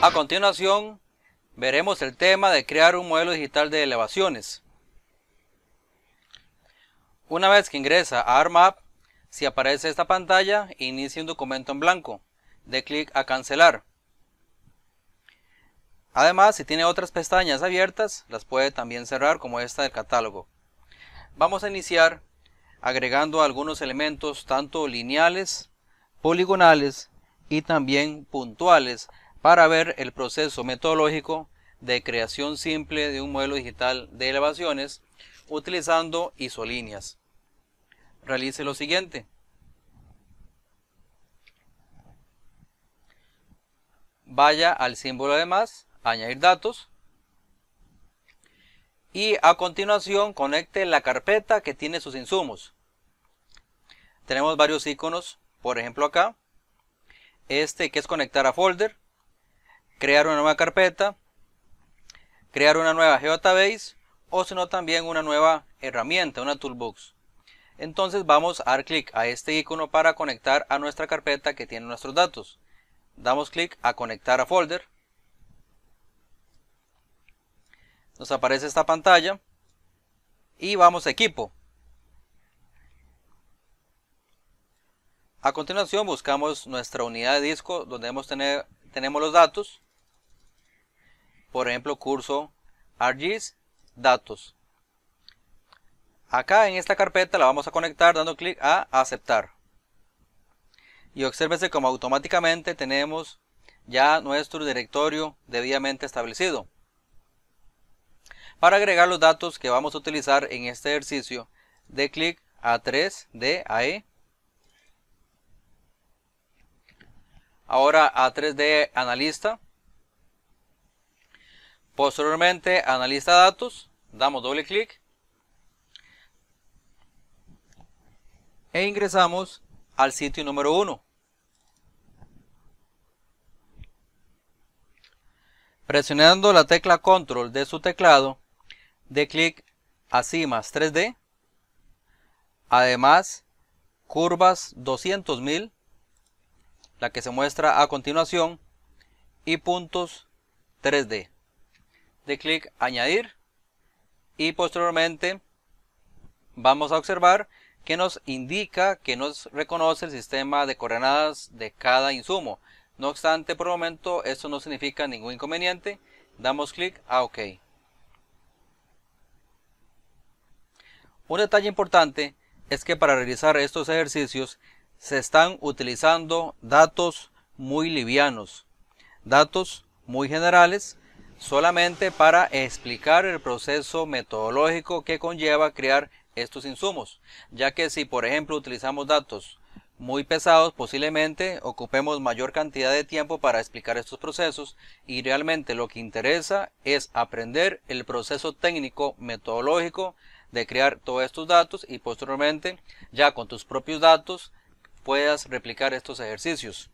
A continuación, veremos el tema de crear un modelo digital de elevaciones. Una vez que ingresa a ARMAP, si aparece esta pantalla, inicia un documento en blanco. De clic a cancelar. Además, si tiene otras pestañas abiertas, las puede también cerrar como esta del catálogo. Vamos a iniciar agregando algunos elementos tanto lineales, poligonales y también puntuales para ver el proceso metodológico de creación simple de un modelo digital de elevaciones utilizando isolíneas. Realice lo siguiente. Vaya al símbolo de más, añadir datos y a continuación conecte la carpeta que tiene sus insumos. Tenemos varios iconos, por ejemplo acá, este que es conectar a folder, crear una nueva carpeta, crear una nueva geotabase o sino también una nueva herramienta, una toolbox. Entonces vamos a dar clic a este icono para conectar a nuestra carpeta que tiene nuestros datos. Damos clic a conectar a folder. Nos aparece esta pantalla y vamos a equipo. A continuación buscamos nuestra unidad de disco donde tener, tenemos los datos por ejemplo curso argis datos acá en esta carpeta la vamos a conectar dando clic a aceptar y obsérvese como automáticamente tenemos ya nuestro directorio debidamente establecido para agregar los datos que vamos a utilizar en este ejercicio de clic a 3 d AE ahora a 3D analista Posteriormente, analiza datos, damos doble clic e ingresamos al sitio número 1. Presionando la tecla control de su teclado, de clic a cimas 3D, además curvas 200.000, la que se muestra a continuación, y puntos 3D de clic añadir y posteriormente vamos a observar que nos indica que nos reconoce el sistema de coordenadas de cada insumo. No obstante, por el momento esto no significa ningún inconveniente. Damos clic a OK. Un detalle importante es que para realizar estos ejercicios se están utilizando datos muy livianos, datos muy generales solamente para explicar el proceso metodológico que conlleva crear estos insumos, ya que si por ejemplo utilizamos datos muy pesados, posiblemente ocupemos mayor cantidad de tiempo para explicar estos procesos y realmente lo que interesa es aprender el proceso técnico metodológico de crear todos estos datos y posteriormente ya con tus propios datos puedas replicar estos ejercicios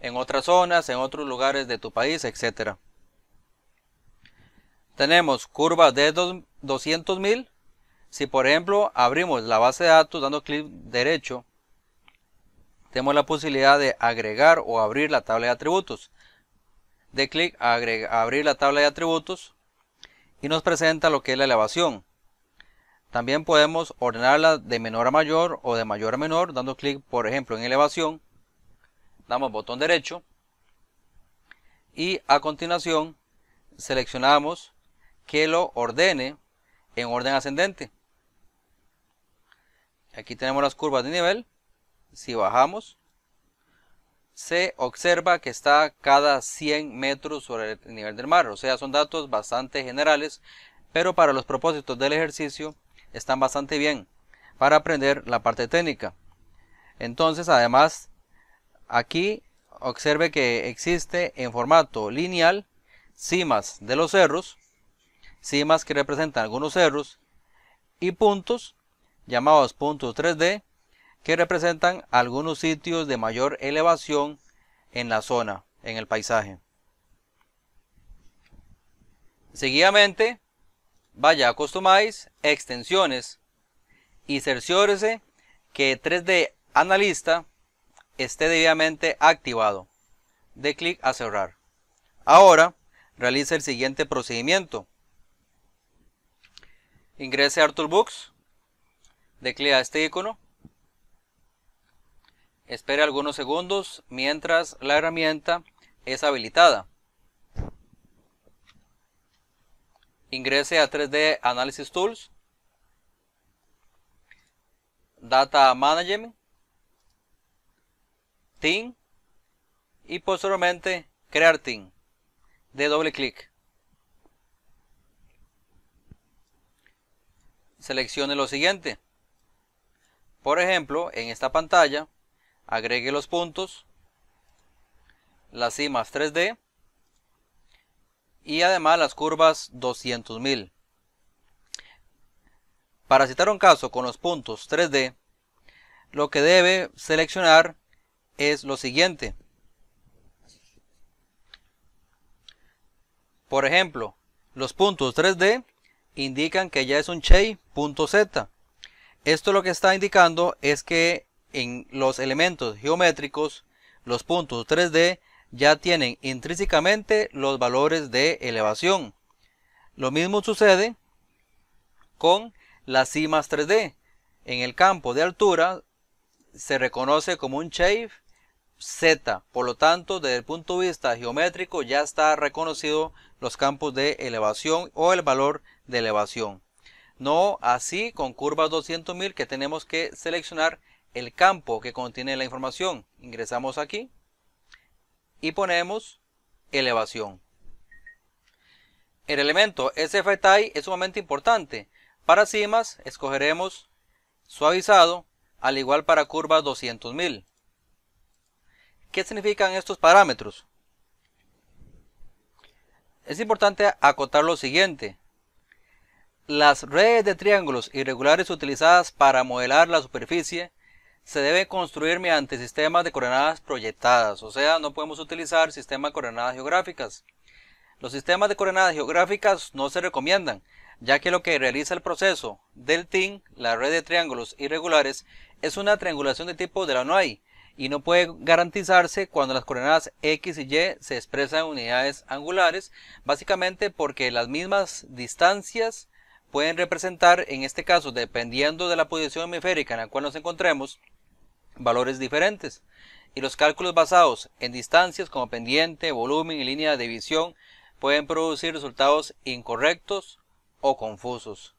en otras zonas, en otros lugares de tu país, etc. Tenemos curvas de 200.000. Si por ejemplo abrimos la base de datos dando clic derecho, tenemos la posibilidad de agregar o abrir la tabla de atributos. De clic abrir la tabla de atributos y nos presenta lo que es la elevación. También podemos ordenarla de menor a mayor o de mayor a menor dando clic por ejemplo en elevación damos botón derecho y a continuación seleccionamos que lo ordene en orden ascendente. Aquí tenemos las curvas de nivel. Si bajamos, se observa que está cada 100 metros sobre el nivel del mar. O sea, son datos bastante generales, pero para los propósitos del ejercicio están bastante bien para aprender la parte técnica. Entonces, además, Aquí observe que existe en formato lineal cimas de los cerros, cimas que representan algunos cerros y puntos llamados puntos 3D que representan algunos sitios de mayor elevación en la zona, en el paisaje. Seguidamente, vaya a Customize, Extensiones y cerciórese que 3D Analista esté debidamente activado. De clic a cerrar. Ahora, realice el siguiente procedimiento. Ingrese a Books. de clic a este icono, espere algunos segundos mientras la herramienta es habilitada. Ingrese a 3D Analysis Tools, Data Management, team y posteriormente crear team de doble clic. Seleccione lo siguiente. Por ejemplo, en esta pantalla, agregue los puntos, las cimas 3D y además las curvas 200.000. Para citar un caso con los puntos 3D, lo que debe seleccionar es lo siguiente. Por ejemplo, los puntos 3D indican que ya es un shape Z. Esto lo que está indicando es que en los elementos geométricos, los puntos 3D ya tienen intrínsecamente los valores de elevación. Lo mismo sucede con las cimas 3D. En el campo de altura se reconoce como un shape Z. Por lo tanto, desde el punto de vista geométrico ya está reconocido los campos de elevación o el valor de elevación. No así con curvas 200.000 que tenemos que seleccionar el campo que contiene la información. Ingresamos aquí y ponemos elevación. El elemento SFTI es sumamente importante. Para cimas escogeremos suavizado, al igual para curvas 200.000. ¿Qué significan estos parámetros? Es importante acotar lo siguiente. Las redes de triángulos irregulares utilizadas para modelar la superficie se deben construir mediante sistemas de coordenadas proyectadas, o sea, no podemos utilizar sistemas de coordenadas geográficas. Los sistemas de coordenadas geográficas no se recomiendan, ya que lo que realiza el proceso del TIN, la red de triángulos irregulares, es una triangulación de tipo de la NOAI, y no puede garantizarse cuando las coordenadas x y y se expresan en unidades angulares, básicamente porque las mismas distancias pueden representar, en este caso, dependiendo de la posición hemisférica en la cual nos encontremos, valores diferentes. Y los cálculos basados en distancias como pendiente, volumen y línea de división pueden producir resultados incorrectos o confusos.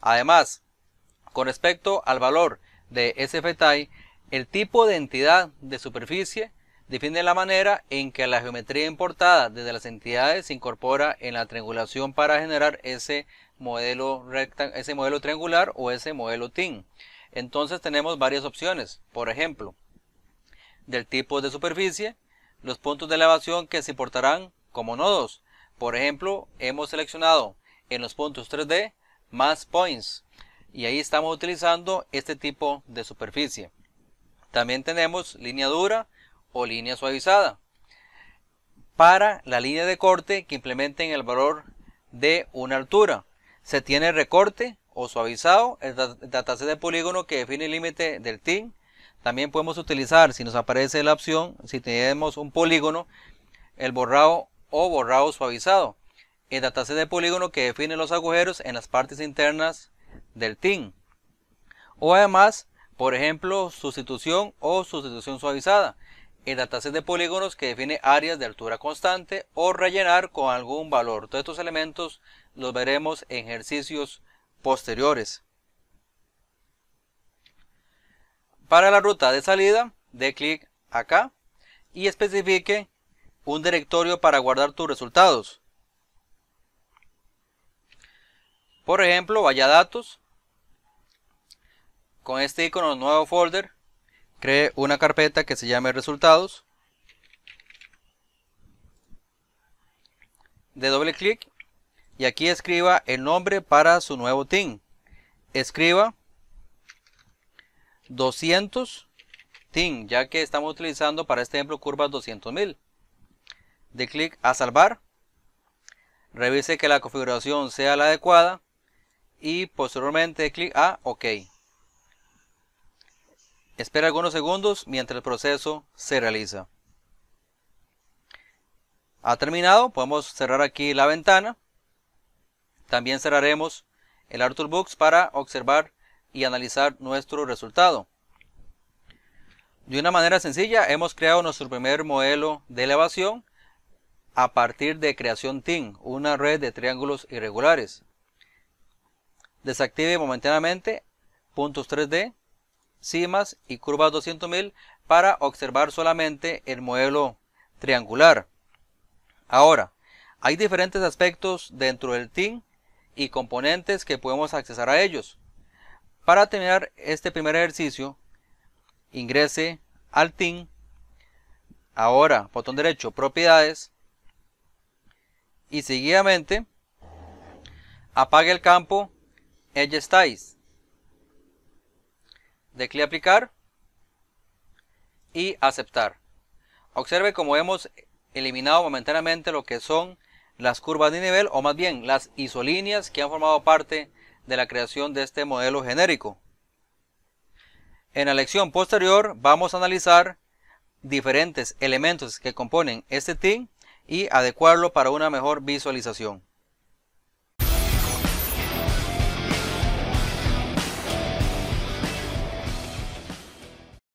Además, con respecto al valor de SFTI, el tipo de entidad de superficie define la manera en que la geometría importada desde las entidades se incorpora en la triangulación para generar ese modelo, ese modelo triangular o ese modelo TIN. Entonces tenemos varias opciones, por ejemplo, del tipo de superficie, los puntos de elevación que se importarán como nodos. Por ejemplo, hemos seleccionado en los puntos 3D más Points y ahí estamos utilizando este tipo de superficie. También tenemos línea dura o línea suavizada para la línea de corte que implementen el valor de una altura. Se tiene recorte o suavizado, el dataset de polígono que define el límite del TIN. También podemos utilizar, si nos aparece la opción, si tenemos un polígono, el borrado o borrado suavizado. El dataset de polígono que define los agujeros en las partes internas del TIN. O además, por ejemplo, sustitución o sustitución suavizada, el dataset de polígonos que define áreas de altura constante o rellenar con algún valor. Todos estos elementos los veremos en ejercicios posteriores. Para la ruta de salida, dé clic acá y especifique un directorio para guardar tus resultados. Por ejemplo, vaya a datos, con este icono nuevo folder, cree una carpeta que se llame resultados. De doble clic y aquí escriba el nombre para su nuevo team. Escriba 200 team, ya que estamos utilizando para este ejemplo curvas 200.000. De clic a salvar. Revise que la configuración sea la adecuada y posteriormente clic a OK. Espera algunos segundos mientras el proceso se realiza. Ha terminado, podemos cerrar aquí la ventana. También cerraremos el Books para observar y analizar nuestro resultado. De una manera sencilla hemos creado nuestro primer modelo de elevación a partir de creación TIN, una red de triángulos irregulares. Desactive momentáneamente puntos 3D cimas y curvas 200.000 para observar solamente el modelo triangular. Ahora, hay diferentes aspectos dentro del TIN y componentes que podemos accesar a ellos. Para terminar este primer ejercicio, ingrese al TIN, ahora botón derecho, propiedades, y seguidamente apague el campo Edge Styles de clic aplicar y aceptar. Observe cómo hemos eliminado momentáneamente lo que son las curvas de nivel o más bien las isolíneas que han formado parte de la creación de este modelo genérico. En la lección posterior vamos a analizar diferentes elementos que componen este TIN y adecuarlo para una mejor visualización.